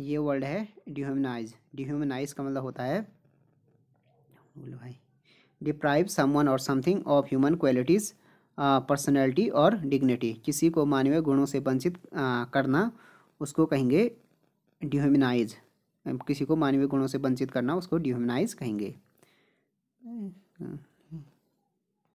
ये वर्ड है डिह्यूमनाइज डिह्यूमनाइज का मतलब होता है बोलो भाई डिप्राइव समवन और something of human qualities personality और डिग्निटी किसी को मानवीय गुणों से वंचित करना उसको कहेंगे डिह्यूमनाइज किसी को मानवीय गुणों से वंचित करना उसको डिह्यूमनाइज कहेंगे